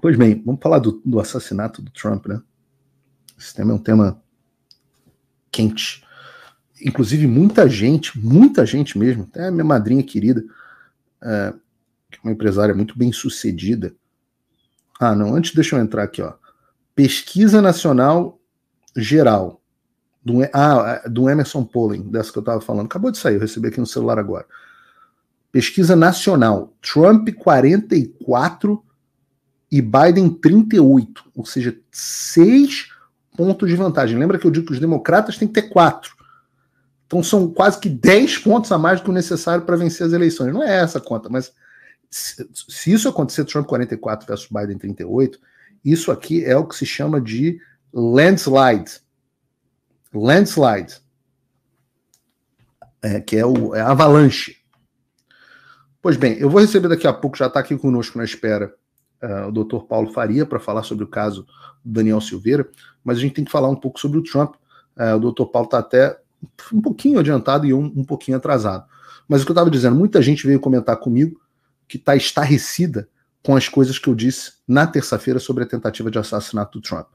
Pois bem, vamos falar do, do assassinato do Trump, né? Esse tema é um tema quente. Inclusive, muita gente, muita gente mesmo, até a minha madrinha querida, é, que é uma empresária muito bem sucedida. Ah, não, antes deixa eu entrar aqui, ó. Pesquisa Nacional Geral, do, ah, do Emerson Polling, dessa que eu estava falando. Acabou de sair, eu recebi aqui no celular agora. Pesquisa Nacional, Trump 44 e Biden 38, ou seja, seis pontos de vantagem. Lembra que eu digo que os democratas têm que ter quatro. Então são quase que 10 pontos a mais do que o necessário para vencer as eleições. Não é essa a conta, mas se, isso acontecer, Trump 44 versus Biden 38, isso aqui é o que se chama de landslide. Landslide. É, que é o é avalanche. Pois bem, eu vou receber daqui a pouco, já está aqui conosco na espera, uh, o doutor Paulo Faria para falar sobre o caso do Daniel Silveira, mas a gente tem que falar um pouco sobre o Trump. Uh, o doutor Paulo está até um pouquinho adiantado e um, um pouquinho atrasado. Mas o que eu estava dizendo, muita gente veio comentar comigo que está estarrecida com as coisas que eu disse na terça-feira sobre a tentativa de assassinato do Trump.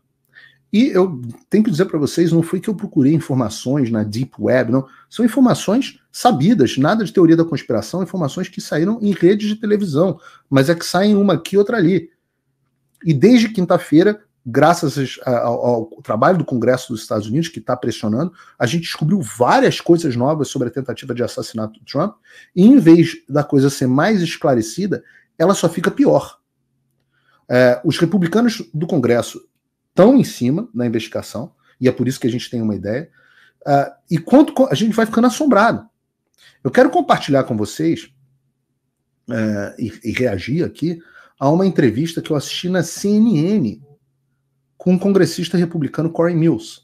E eu tenho que dizer para vocês, não foi que eu procurei informações na Deep Web, não. São informações sabidas, nada de teoria da conspiração, informações que saíram em redes de televisão, mas é que saem uma aqui, outra ali. E desde quinta-feira, graças ao, ao, trabalho do Congresso dos Estados Unidos, que está pressionando, a gente descobriu várias coisas novas sobre a tentativa de assassinato do Trump, e em vez da coisa ser mais esclarecida, ela só fica pior. É, os republicanos do Congresso tão em cima da investigação, e é por isso que a gente tem uma ideia. Uh, e quanto a gente vai ficando assombrado. Eu quero compartilhar com vocês uh, e, e, reagir aqui a uma entrevista que eu assisti na CNN com o um congressista republicano Corey Mills.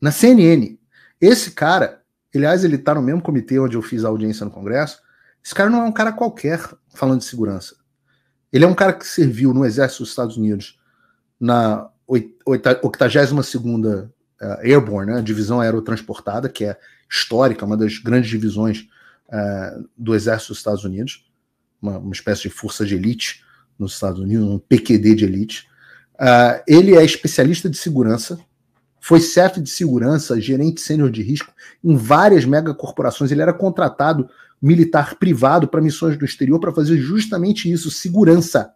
Na CNN. Esse cara, aliás, ele está no mesmo comitê onde eu fiz a audiência no Congresso. Esse cara não é um cara qualquer falando de segurança. Ele é um cara que serviu no exército dos Estados Unidos na 82ª eh, Airborne, né, divisão aerotransportada, que é histórica, uma das grandes divisões uh, do Exército dos Estados Unidos, uma, uma, espécie de força de elite nos Estados Unidos, um PQD de elite. Uh, ele é especialista de segurança, foi chefe de segurança, gerente sênior de risco em várias megacorporações. Ele era contratado militar privado para missões do exterior para fazer justamente isso, segurança.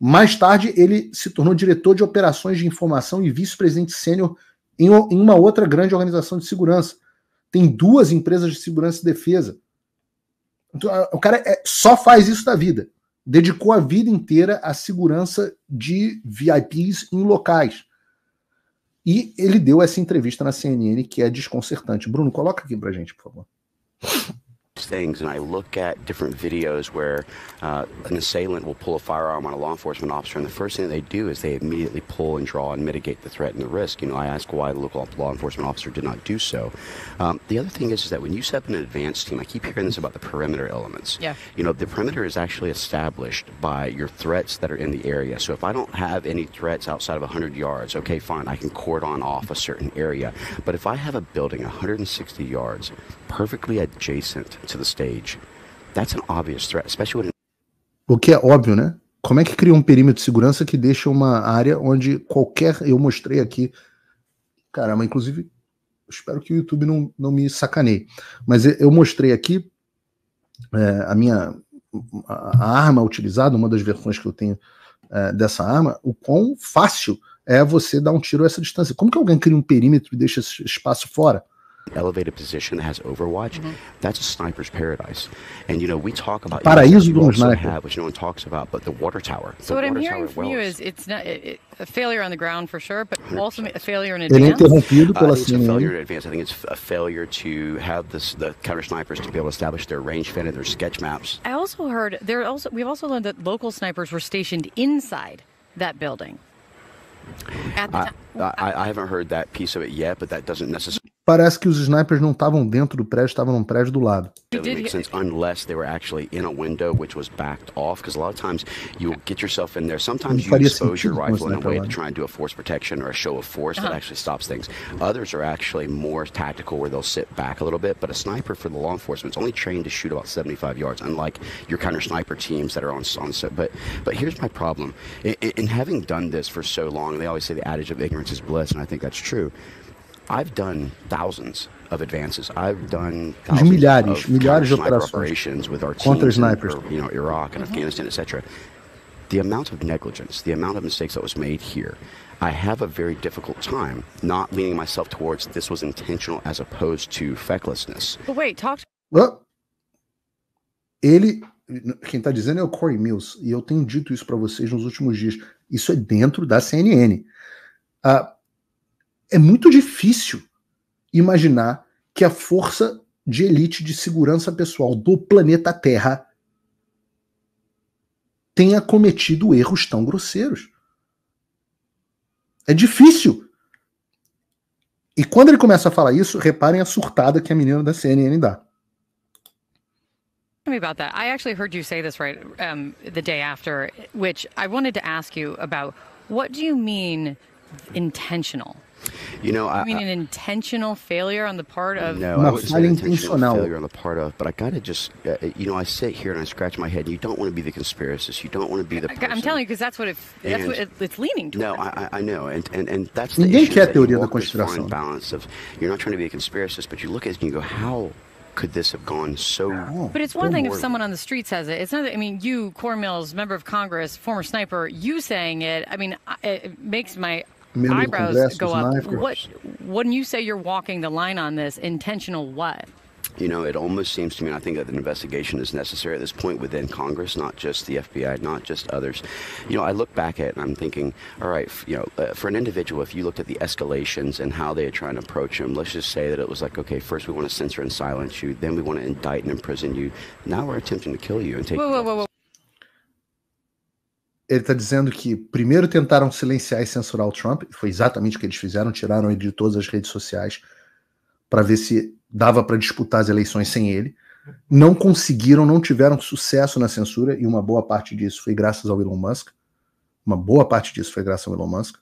Mais tarde, ele se tornou diretor de operações de informação e vice-presidente sênior em, em uma outra grande organização de segurança. Tem duas empresas de segurança e defesa. Então, o cara é, só faz isso da vida. Dedicou a vida inteira à segurança de VIPs em locais. E ele deu essa entrevista na CNN que é desconcertante. Bruno, coloca aqui pra gente, por favor. things and I look at different videos where uh, an assailant will pull a firearm on a law enforcement officer, and the first thing they do is they immediately pull and draw and mitigate the threat and the risk. You know, I ask why the local law enforcement officer did not do so. Um, the other thing is, is that when you set up an advanced team, I keep hearing this about the perimeter elements. Yeah. You know, the perimeter is actually established by your threats that are in the area. So if I don't have any threats outside of 100 yards, okay, fine, I can cordon off a certain area. But if I have a building 160 yards perfectly adjacent to the stage. That's an obvious threat, especially when... O que é óbvio, né? Como é que cria um perímetro de segurança que deixa uma área onde qualquer. Eu mostrei aqui. Caramba, inclusive, espero que o YouTube não, não me sacaneie. Mas eu mostrei aqui é, a minha a arma utilizada, uma das versões que eu tenho é, dessa arma, o quão fácil é você dar um tiro a essa distância. Como que alguém cria um perímetro e deixa esse espaço fora? elevated position has Overwatch, mm-hmm. that's a sniper's paradise. And you know, we talk about Paraíso do sniper, have, which no one talks about, but the water tower. so what I'm hearing from wells. you is it's not it, it, a failure on the ground for sure, but also a failure in advance. Uh, I think it's a failure in advance. I think it's a failure to have this, the counter snipers to be able to establish their range fan, and their sketch maps. I also heard there also we've also learned that local snipers were stationed inside that building. I, I, I haven't heard that piece of it yet, but that doesn't necessarily Parece que os snipers não estavam dentro do prédio, estavam num prédio do lado. It doesn't make sense unless they were actually in a window which was backed off, because a lot of times you get yourself in there. Sometimes you expose your rifle in a way to try and do a force protection or a show of force that uh-huh. actually stops things. Others are actually more tactical, where they'll sit back a little bit. But a sniper for the law enforcement is only trained to shoot about 75 yards, unlike your counter sniper teams that are on on. but but here's my problem: in having done this for so long, they always say the adage of ignorance is bliss, and I think that's true. Os milhares, milhares de operações contra snipers. You know, Iraq and uhum. Afghanistan, etc. The amount of negligence, the amount of mistakes that was made here, I have a very difficult time not leaning myself towards this was intentional as opposed to fecklessness. But wait, talk. To... Ele, quem está dizendo é o Corey Mills e eu tenho dito isso para vocês nos últimos dias. Isso é dentro da CNN. Uh, é muito difícil imaginar que a força de elite de segurança pessoal do planeta Terra tenha cometido erros tão grosseiros. É difícil. E quando ele começa a falar isso, reparem a surtada que a menina da CNN dá. me about that. I actually heard you say this right um, the day after, which I wanted to ask you about. What do you mean intentional? You know, I mean an intentional failure on the part of. No, no I wouldn't say intentional so, failure on the part of, but I gotta just, uh, uh, you know, I sit here and I scratch my head. And you don't want to be the conspiracist. You don't want to be the. Person. I'm telling you because that's what it, that's and, what it's leaning to. No, I, I know, and and and that's the Ninguém issue. Quer that teoria da conspiração. balance of you're not trying to be a conspiracist, but you look at it and you go, how could this have gone so? wrong? but it's one thing if someone on the street says it. It's not. I mean, you, Corn Mills, member of Congress, former sniper, you saying it. I mean, it makes my eyebrows go up. What, when you say you're walking the line on this, intentional what? You know, it almost seems to me, and I think that an investigation is necessary at this point within Congress, not just the FBI, not just others. You know, I look back at it and I'm thinking, all right, you know, uh, for an individual, if you looked at the escalations and how they are trying to approach him, let's just say that it was like, okay, first we want to censor and silence you, then we want to indict and imprison you. Now we're attempting to kill you and take. Whoa, whoa, whoa, whoa. ele está dizendo que primeiro tentaram silenciar e censurar o Trump, foi exatamente o que eles fizeram, tiraram ele de todas as redes sociais para ver se dava para disputar as eleições sem ele. Não conseguiram, não tiveram sucesso na censura, e uma boa parte disso foi graças ao Elon Musk. Uma boa parte disso foi graças ao Elon Musk.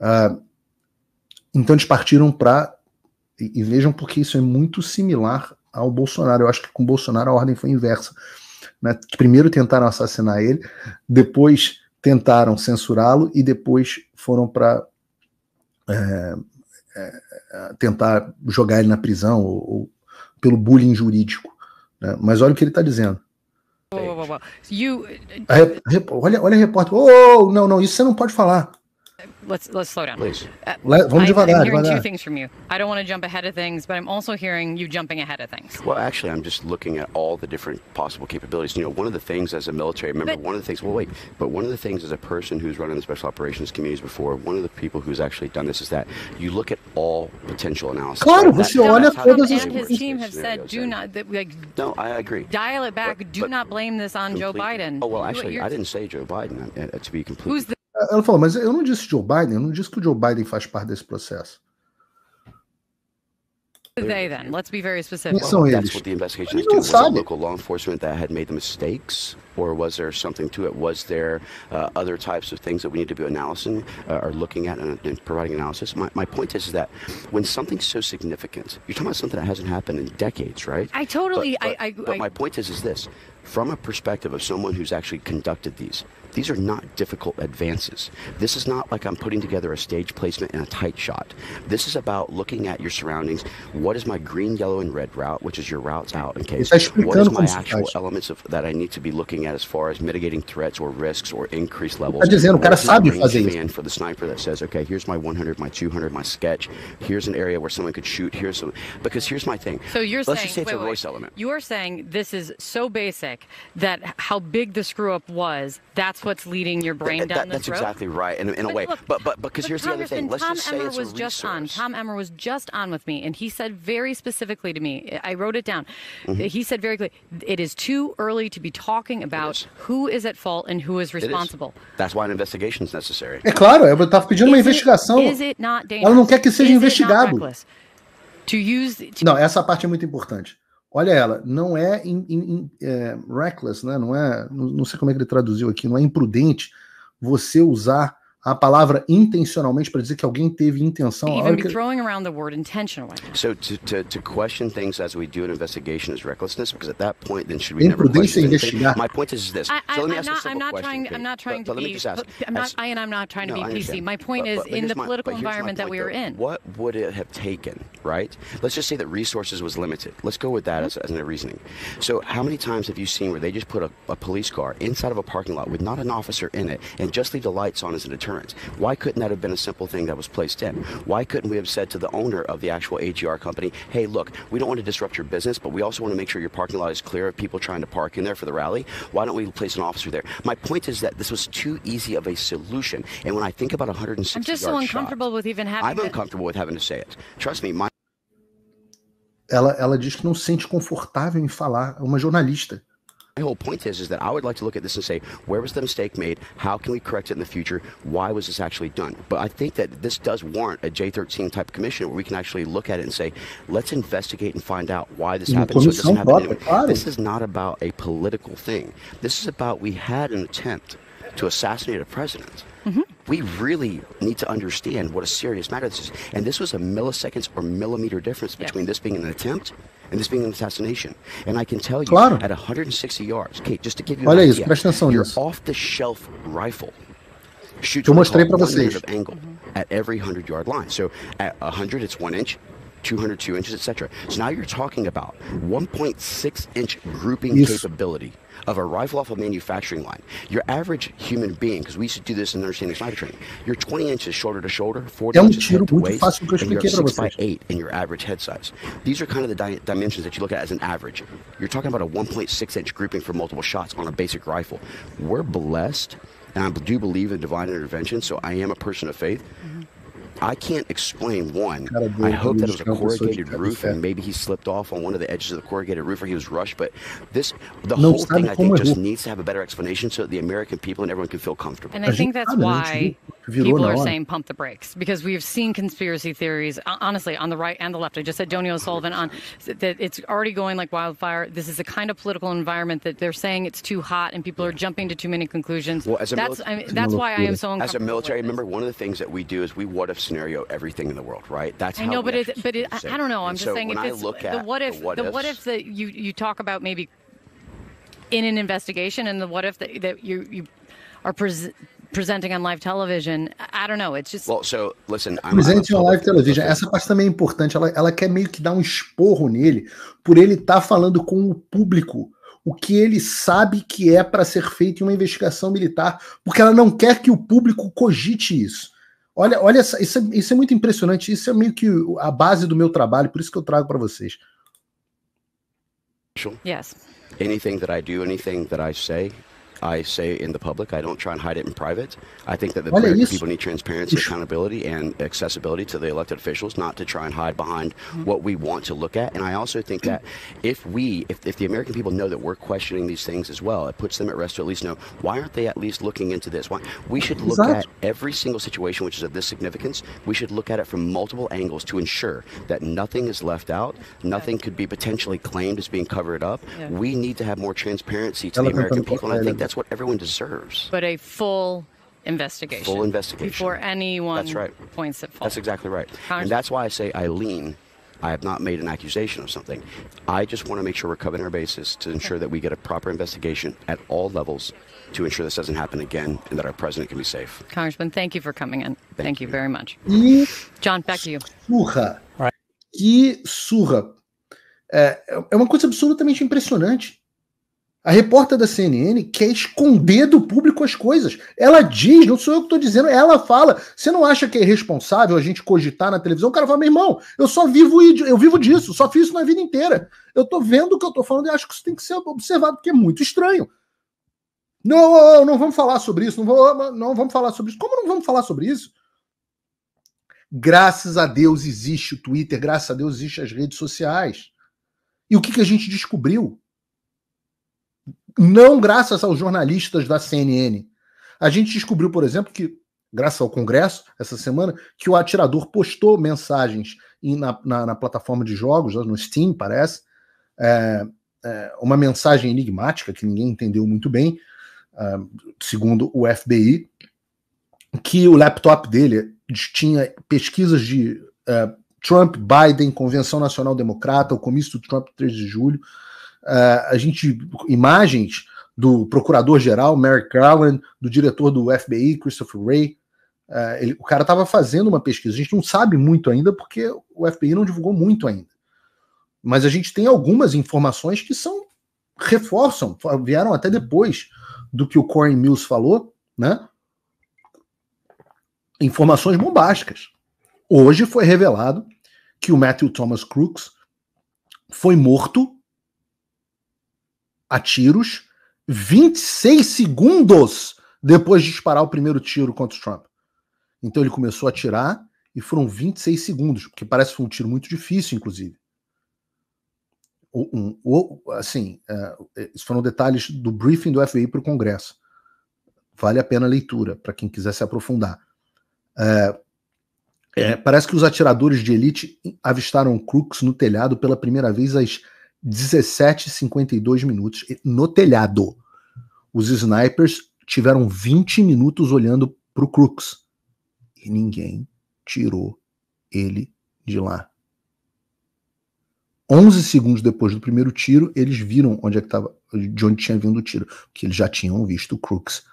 Uh, então eles partiram para. E, e vejam porque isso é muito similar ao Bolsonaro. Eu acho que com o Bolsonaro a ordem foi inversa né, que primeiro tentaram assassinar ele, depois tentaram censurá-lo e depois foram para é, é, é, tentar jogar ele na prisão ou, ou pelo bullying jurídico. Né? Mas olha o que ele está dizendo. Oh, oh, oh, you... a, olha, olha a repórter. Oh, não, não, isso você não pode falar. let's let's slow down. Please. Uh, let, I, I'm hearing two things from you. I don't want to jump ahead of things, but I'm also hearing you jumping ahead of things. Well, actually, I'm just looking at all the different possible capabilities. You know, one of the things as a military member, but, one of the things. Well, wait, but one of the things as a person who's run in the special operations communities before, one of the people who's actually done this is that you look at all potential analysis. Claro, right? So that, so and his team worst have said, do not that, like. No, I agree. Dial it back. But, do but not blame this on complete, Joe Biden. Oh well, actually, I didn't say Joe Biden. Uh, uh to be complete. Who's the Ela falou, mas eu não disse Joe Biden, eu não disse que o Joe Biden faz parte desse processo. They then? Let's be very specific. Well, that's what the investigation do. Was it local law enforcement that had made the mistakes, or was there something to it? Was there uh, other types of things that we need to be analyzing uh, or looking at and, and providing analysis? My, my point is, is that when something's so significant, you're talking about something that hasn't happened in decades, right? I totally. But, but, I, I, but my point is, is this: from a perspective of someone who's actually conducted these, these are not difficult advances. This is not like I'm putting together a stage placement and a tight shot. This is about looking at your surroundings. What is my green, yellow, and red route, which is your routes out in case? What is my actual elements of, that I need to be looking at as far as mitigating threats or risks or increased levels? Está For the sniper that says, okay, here's my 100, my 200, my sketch. Here's an area where someone could shoot. Here's some, because here's my thing. So you're Let's saying, say wait, wait, You're saying this is so basic that how big the screw up was, that's that's what's leading your brain that, down that, this That's road? exactly right, in, in a way. Look, but but because here's the other thing. Let's Tom just say Emmer it's was a just on. Tom Emmer was just on with me, and he said very specifically to me. I wrote it down. Mm-hmm. He said very clearly, "It is too early to be talking about is. who is at fault and who is responsible." Is. That's why an investigation is necessary. É claro, ela estava pedindo is uma investigação. Is it not dangerous? Ela não quer que seja investigado. To use to... Não, essa parte é muito importante. Olha ela, não é, in, in, é reckless, né? Não é, não, não sei como é que ele traduziu aqui, não é imprudente você usar a palavra intencionalmente para dizer que alguém teve intenção. Even que... throwing around the word intentionally. So to, to, to question things as we do an investigation is recklessness because at that point then should we never question anything? My point is this. I, so let me am ask not, a simple I'm not question, trying. I'm not trying to be. Ask, I'm not. I, and I'm not trying to be PC. My point but, is in the my, political environment that we are in. What would it have taken? Right. Let's just say that resources was limited. Let's go with that mm-hmm. as, as a reasoning. So how many times have you seen where they just put a, a police car inside of a parking lot with not an officer in it and just leave the lights on as an attorney? Why couldn't that have been a simple thing that was placed in? Why couldn't we have said to the owner of the actual AGR company, hey, look, we don't want to disrupt your business, but we also want to make sure your parking lot is clear of people trying to park in there for the rally. Why don't we place an officer there? My point is that this was too easy of a solution. And when I think about 160 I'm just so uncomfortable shot, with even having I'm uncomfortable with having to say it. Trust me, my ela, ela diz que não se sente confortável em falar, é uma jornalista. My whole point is, is that I would like to look at this and say, where was the mistake made? How can we correct it in the future? Why was this actually done? But I think that this does warrant a J13 type commission where we can actually look at it and say, let's investigate and find out why this happened. So it doesn't happen anyway. This is not about a political thing. This is about we had an attempt to assassinate a president. Mm-hmm. We really need to understand what a serious matter this is. And this was a milliseconds or millimeter difference between yeah. this being an attempt and this being an assassination. And I can tell you, claro. at 160 yards, Kate, just to give you Olha an idea, atenção your off-the-shelf rifle shoots Eu mostrei vocês. Of angle at every 100 yard line. So at 100, it's one inch. 202 inches, etc. So now you're talking about 1.6 inch grouping isso. capability of a rifle off a manufacturing line. Your average human being, because we used to do this in understanding sniper training, you're 20 inches shoulder to shoulder, 40 é um inches head to waist, and you're 6 by 8 in your average head size. These are kind of the di dimensions that you look at as an average. You're talking about a 1.6 inch grouping for multiple shots on a basic rifle. We're blessed, and I do believe in divine intervention, so I am a person of faith. Mm -hmm I can't explain one. I hope that it was a corrugated roof, and maybe he slipped off on one of the edges of the corrugated roof, or he was rushed. But this, the whole thing, I think, just needs to have a better explanation so that the American people and everyone can feel comfortable. And I think that's why virou People are hora. saying pump the brakes because we've seen conspiracy theories, uh, honestly, on the right and the left. I just said Donny O'Sullivan on that it's already going like wildfire. This is the kind of political environment that they're saying it's too hot and people are jumping to too many conclusions. Well, as a that's, mili- I mean, that's why I am so As a military member, one of the things that we do is we what if scenario everything in the world, right? That's I know, but it, but it, I don't know. I'm and just so saying if I it's look at the what if the what, if that you you talk about maybe in an investigation and the what if that, that you you are present. presenting on live television. I don't know. It's just. Well, so listen, I'm presenting on live television. Essa parte também é importante. Ela, ela quer meio que dar um esporro nele por ele estar tá falando com o público o que ele sabe que é para ser feito em uma investigação militar, porque ela não quer que o público cogite isso. Olha, olha, isso é, isso é muito impressionante. Isso é meio que a base do meu trabalho, por isso que eu trago para vocês. Yes. Anything that I do, anything that I say, I say in the public. I don't try and hide it in private. I think that the well, people need transparency, accountability, and accessibility to the elected officials, not to try and hide behind mm-hmm. what we want to look at. And I also think that if we, if, if the American people know that we're questioning these things as well, it puts them at rest to at least know why aren't they at least looking into this? Why we should look at every single situation which is of this significance. We should look at it from multiple angles to ensure that nothing is left out, nothing could be potentially claimed as being covered up. Yeah. We need to have more transparency to the American people, and I think that's what everyone deserves. But a full investigation. Full investigation. Before anyone that's right. points at fault. That's exactly right. Congress. and that's why I say I lean. I have not made an accusation of something. I just want to make sure we're covering our bases to ensure that we get a proper investigation at all levels to ensure this doesn't happen again and that our president can be safe. Congressman, thank you for coming in. Thank, thank you. you. very much. John, back to you. Right. Que surra. É, é uma coisa absolutamente impressionante. A repórter da CNN quer esconder do público as coisas. Ela diz, não sou eu que estou dizendo, ela fala. Você não acha que é irresponsável a gente cogitar na televisão? O cara fala, meu irmão, eu só vivo eu vivo disso, só fiz isso na vida inteira. Eu estou vendo o que eu estou falando e acho que isso tem que ser observado, porque é muito estranho. Não, não vamos falar sobre isso, não vamos, não vamos falar sobre isso. Como não vamos falar sobre isso? Graças a Deus existe o Twitter, graças a Deus existem as redes sociais. E o que, que a gente descobriu? não graças aos jornalistas da CNN. A gente descobriu, por exemplo, que, graças ao Congresso, essa semana, que o atirador postou mensagens na, na, na plataforma de jogos, no Steam, parece, é, é, uma mensagem enigmática que ninguém entendeu muito bem, é, segundo o FBI, que o laptop dele tinha pesquisas de é, Trump, Biden, Convenção Nacional Democrata, o comício do Trump 3 de julho, uh, a gente imagens do procurador-geral Merrick Garland, do diretor do FBI Christopher Wray. Uh, ele, o cara estava fazendo uma pesquisa. A gente não sabe muito ainda porque o FBI não divulgou muito ainda. Mas a gente tem algumas informações que são reforçam, vieram até depois do que o Corey Mills falou, né? Informações bombásticas. Hoje foi revelado que o Matthew Thomas Crooks foi morto a tiros 26 segundos depois de disparar o primeiro tiro contra o Trump. Então ele começou a atirar e foram 26 segundos, porque parece que foi um tiro muito difícil, inclusive. Um, assim, uh, foram detalhes do briefing do FBI para o Congresso. Vale a pena a leitura para quem quiser se aprofundar. É, é, parece que os atiradores de elite avistaram Crooks no telhado pela primeira vez às 17 e 52 minutos no telhado. Os snipers tiveram 20 minutos olhando pro Crooks e ninguém tirou ele de lá. 11 segundos depois do primeiro tiro, eles viram onde é que tava, de onde tinha vindo o tiro, porque eles já tinham visto o Crooks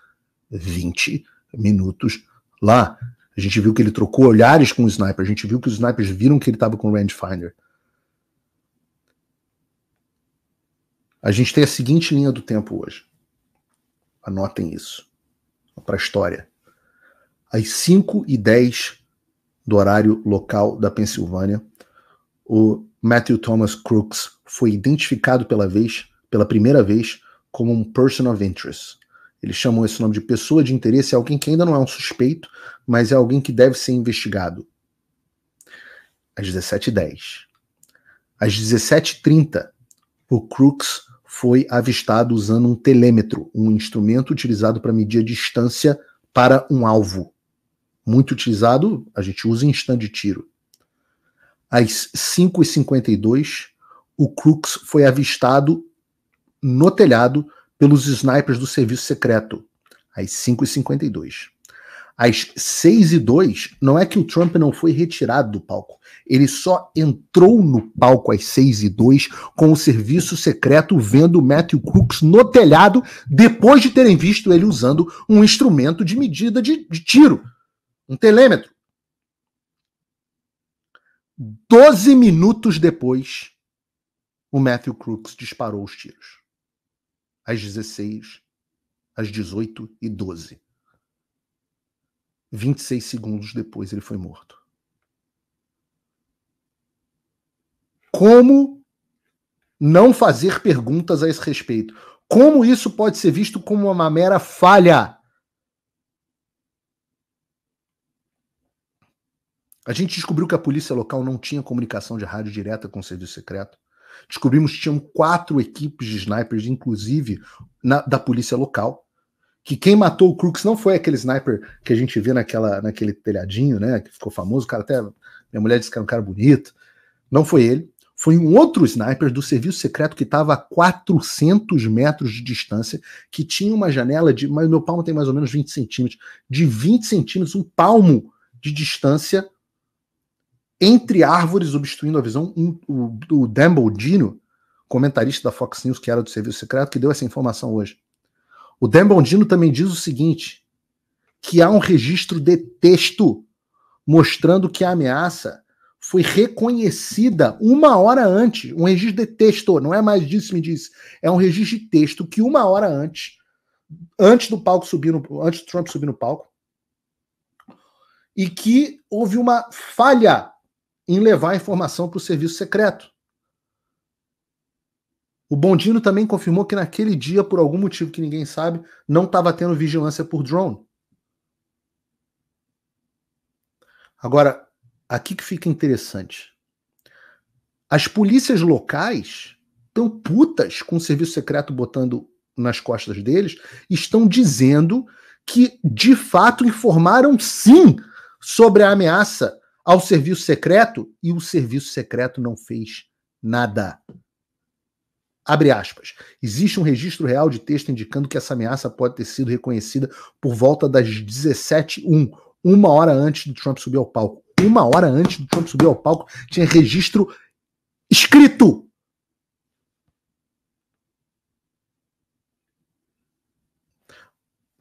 20 minutos lá. A gente viu que ele trocou olhares com o sniper, a gente viu que os snipers viram que ele estava com o rangefinder. A gente tem a seguinte linha do tempo hoje. Anotem isso para a história. Às 5 e 10 do horário local da Pensilvânia, o Matthew Thomas Crooks foi identificado pela, vez, pela primeira vez como um person of interest. Eles chamam esse nome de pessoa de interesse, é alguém que ainda não é um suspeito, mas é alguém que deve ser investigado. Às 17h10. Às 17h30, o Crooks foi avistado usando um telêmetro, um instrumento utilizado para medir a distância para um alvo. Muito utilizado, a gente usa em stand de tiro. Às 5h52, o Crooks foi avistado no telhado pelos snipers do serviço secreto, às 5h52 às 6 e 2, não é que o Trump não foi retirado do palco. Ele só entrou no palco às 6 e 2 com o serviço secreto vendo Matthew Crooks no telhado depois de terem visto ele usando um instrumento de medida de, de tiro, um telêmetro. Doze minutos depois, o Matthew Crooks disparou os tiros. Às 16, às 18 e 12. 26 segundos depois ele foi morto. Como não fazer perguntas a esse respeito? Como isso pode ser visto como uma mera falha? A gente descobriu que a polícia local não tinha comunicação de rádio direta com o serviço secreto. Descobrimos que tinham quatro equipes de snipers, inclusive na, da polícia local que quem matou o Crooks não foi aquele sniper que a gente vê naquela, naquele telhadinho, né? Que ficou famoso, o cara até. Minha mulher disse que era um cara bonito. Não foi ele. Foi um outro sniper do serviço secreto que estava a 400 metros de distância, que tinha uma janela de. Mas meu palmo tem mais ou menos 20 centímetros. De 20 centímetros, um palmo de distância entre árvores, obstruindo a visão. Um, o, o comentarista da Fox News, que era do serviço secreto, que deu essa informação hoje o Dan Bondino também diz o seguinte: que há um registro de texto mostrando que a ameaça foi reconhecida uma hora antes. Um registro de texto, não é mais disso me disse, é um registro de texto que uma hora antes, antes do palco subir no, antes do Trump subir no palco, e que houve uma falha em levar a informação para o serviço secreto. O Bondino também confirmou que naquele dia, por algum motivo que ninguém sabe, não estava tendo vigilância por drone. Agora, aqui que fica interessante. As polícias locais estão putas com o serviço secreto botando nas costas deles, estão dizendo que de fato informaram sim sobre a ameaça ao serviço secreto e o serviço secreto não fez nada. Abre aspas. Existe um registro real de texto indicando que essa ameaça pode ter sido reconhecida por volta das 17h01, uma hora antes do Trump subir ao palco. Uma hora antes do Trump subir ao palco, tinha registro escrito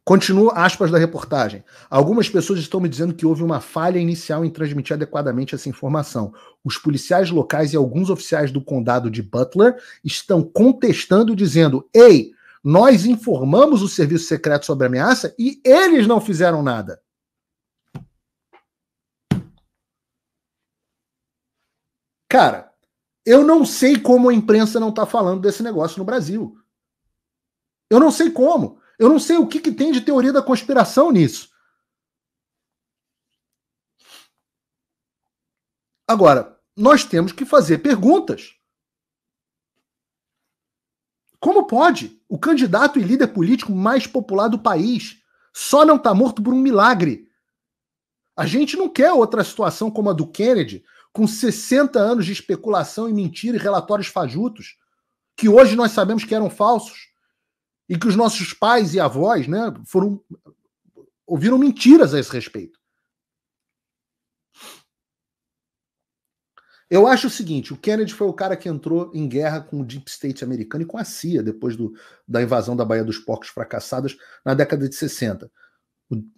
Continua aspas da reportagem. Algumas pessoas estão me dizendo que houve uma falha inicial em transmitir adequadamente essa informação. Os policiais locais e alguns oficiais do condado de Butler estão contestando, dizendo: Ei, nós informamos o serviço secreto sobre a ameaça e eles não fizeram nada. Cara, eu não sei como a imprensa não está falando desse negócio no Brasil. Eu não sei como. Eu não sei o que, que tem de teoria da conspiração nisso. Agora, nós temos que fazer perguntas. Como pode o candidato e líder político mais popular do país só não estar tá morto por um milagre? A gente não quer outra situação como a do Kennedy, com 60 anos de especulação e mentira e relatórios fajutos, que hoje nós sabemos que eram falsos e que os nossos pais e avós né, foram ouviram mentiras a esse respeito. Eu acho o seguinte: o Kennedy foi o cara que entrou em guerra com o Deep State americano e com a CIA depois do, da invasão da Baía dos Porcos fracassadas na década de 60.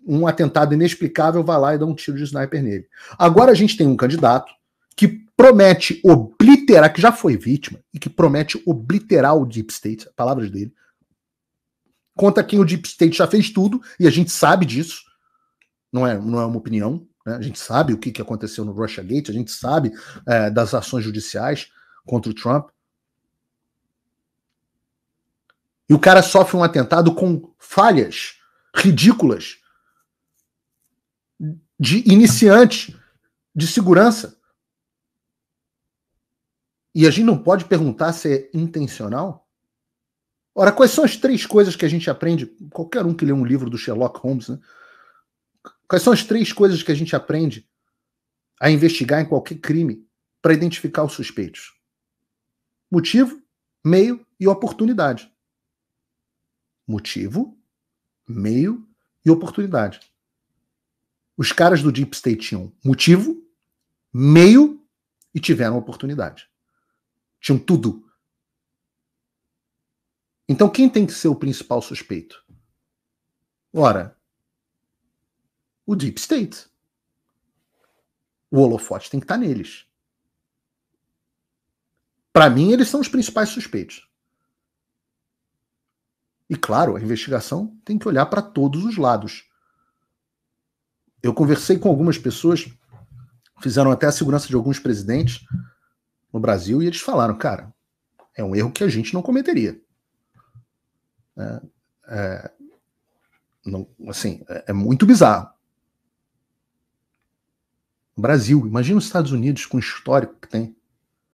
Um atentado inexplicável vai lá e dá um tiro de sniper nele. Agora a gente tem um candidato que promete obliterar, que já foi vítima, e que promete obliterar o Deep State, palavras dele, contra quem o Deep State já fez tudo, e a gente sabe disso, não é, não é uma opinião, né? a gente sabe o que, que aconteceu no Russia Gate, a gente sabe é, das ações judiciais contra o Trump. E o cara sofre um atentado com falhas ridículas de iniciante de segurança. E a gente não pode perguntar se é intencional? Ora, quais são as três coisas que a gente aprende? Qualquer um que lê um livro do Sherlock Holmes, né? Quais são as três coisas que a gente aprende a investigar em qualquer crime para identificar os suspeitos? Motivo, meio e oportunidade. Motivo, meio e oportunidade. Os caras do Deep State tinham motivo, meio e tiveram oportunidade. Tinham tudo então quem tem que ser o principal suspeito? Ora, o Deep State. O holofote tem que estar tá neles. Para mim, eles são os principais suspeitos. E claro, a investigação tem que olhar para todos os lados. Eu conversei com algumas pessoas, fizeram até a segurança de alguns presidentes no Brasil, e eles falaram: cara, é um erro que a gente não cometeria. É, é, não, assim, é, é, muito bizarro. Brasil, imagina os Estados Unidos com o histórico que tem.